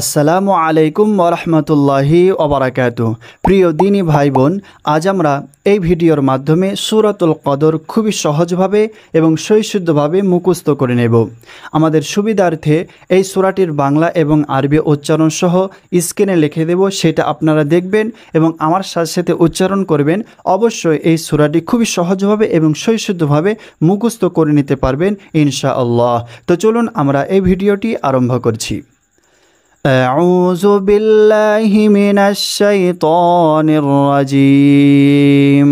আসসালামু আলাইকুম ওরহমতুল্লাহি ওবরাকাতু প্রিয় দিনী ভাই বোন আজ আমরা এই ভিডিওর মাধ্যমে সুরাতুল কদর খুবই সহজভাবে এবং শৈশুদ্ধভাবে মুখস্থ করে নেব আমাদের সুবিধার্থে এই সুরাটির বাংলা এবং আরবি উচ্চারণ সহ স্ক্রিনে লিখে দেব সেটা আপনারা দেখবেন এবং আমার সাথে সাথে উচ্চারণ করবেন অবশ্যই এই সুরাটি খুবই সহজভাবে এবং শৈশুদ্ধভাবে মুখস্থ করে নিতে পারবেন ইনশাআল্লাহ তো চলুন আমরা এই ভিডিওটি আরম্ভ করছি أعوذ بالله من الشيطان الرجيم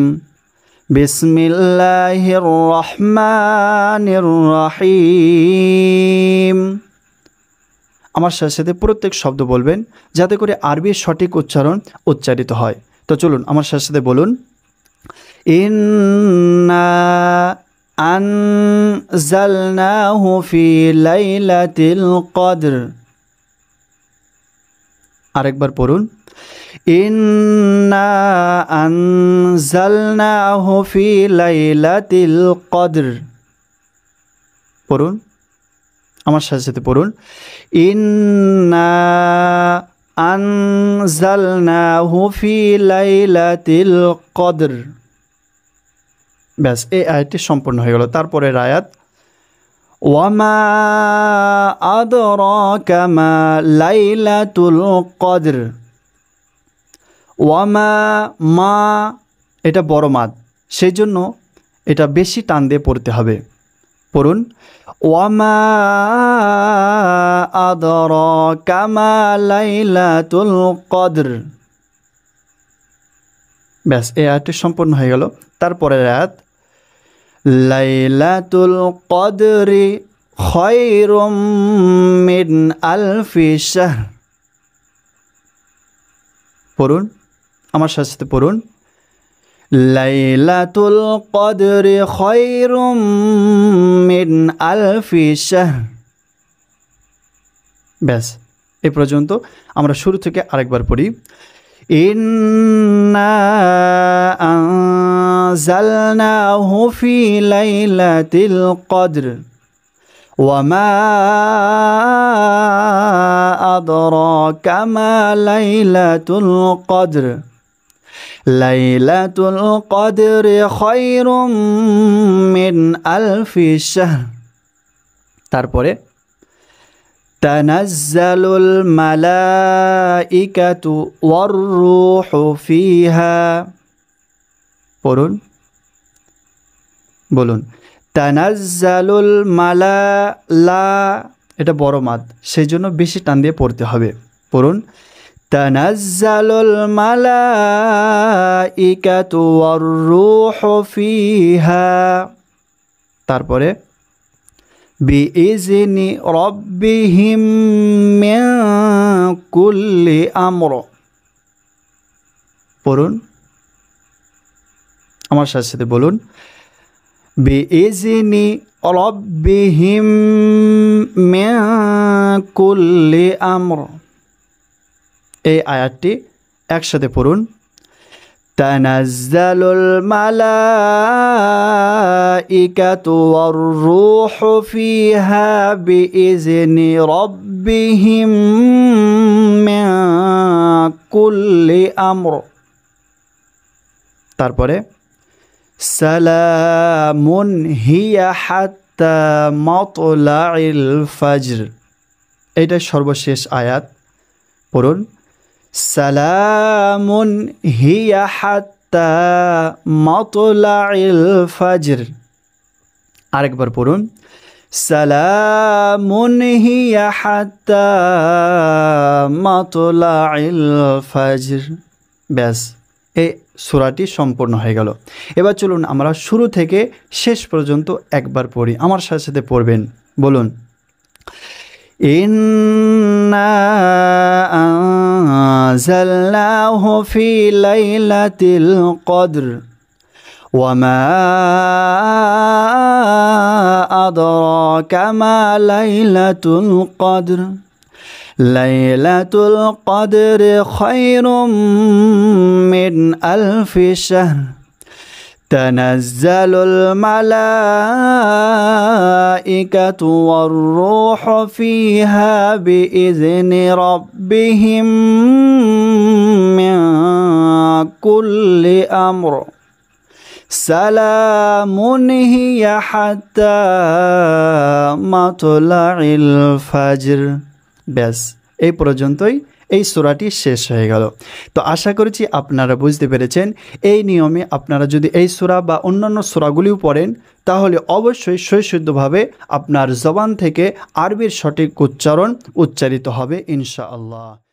بسم الله الرحمن الرحيم আমার সাথে সাথে প্রত্যেক শব্দ বলবেন যাতে করে আরবির সঠিক উচ্চারণ উচ্চারিত হয় তো চলুন আমার সাথে সাথে বলুন ইন্না আনজালনাহু ফি লাইলাতিল কদর আরেকবার পড়ুন লাইলাতিল পড়ুন আমার সাথে সাথে পড়ুন ইন্না ব্যাস এই আয়াতটি সম্পূর্ণ হয়ে গেল তারপরে আয়াত وما أدراك ما ليلة القدر ওয়ামা মা এটা বড় মাদ সেই জন্য এটা বেশি টান দিয়ে পড়তে হবে পড়ুন ওয়ামা আদর কামা লাইলাতুল কদর ব্যাস এই আয়াতটি সম্পূর্ণ হয়ে গেল তারপরের আয়াত লাইলাতুল কদরি খয়রুম মিন আলফি শাহর পড়ুন আমার সাথে পড়ুন লাইলাতুল কদরি খয়রুম মিন আলফি শাহর ব্যাস এ পর্যন্ত আমরা শুরু থেকে আরেকবার পড়ি ইন্না أنزلناه في ليلة القدر وما أدراك ما ليلة القدر ليلة القدر خير من ألف شهر তারপরে تنزل الملائكة والروح فيها পড়ুন বলুন তানাজালুল মালা লা এটা বড় মাত সেই জন্য বেশি টান দিয়ে পড়তে হবে পড়ুন তানাজালুল মালা ইকাতু ফিহা তারপরে বিইজনি রব্বিহিম কুল্লি আমর পড়ুন আমার সাথে সাথে বলুন বেজনি রব্বিহিম কুল্লি আমর এই আয়াতটি একসাথে পড়ুন تنزل الملائكة والروح فيها بإذن ربهم من كل أمر তারপরে সালামুন হিয়া হাত্তা মতলাইল ফাজর এটা সর্বশেষ আয়াত পড়ুন সালামুন হিয়া হাত্তা মতলাইল ফাজর আরেকবার পড়ুন সালামুন হিয়া হাত্তা মতলাইল ফাজর ব্যাস এই সুরাটি সম্পূর্ণ হয়ে গেল এবার চলুন আমরা শুরু থেকে শেষ পর্যন্ত একবার পড়ি আমার সাথে সাথে পড়বেন বলুন إنا أنزلناه في ليلة القدر وما أدراك ما ليلة القدر ليلة القدر خير من ألف شهر تنزل الملائكة والروح فيها بإذن ربهم من كل أمر سلام هي حتى مطلع الفجر ব্যাস এই পর্যন্তই এই সোরাটি শেষ হয়ে গেল তো আশা করছি আপনারা বুঝতে পেরেছেন এই নিয়মে আপনারা যদি এই সূরা বা অন্যান্য সোরাগুলিও পড়েন তাহলে অবশ্যই শৈশুদ্ধভাবে আপনার জবান থেকে আরবির সঠিক উচ্চারণ উচ্চারিত হবে ইনশাআল্লাহ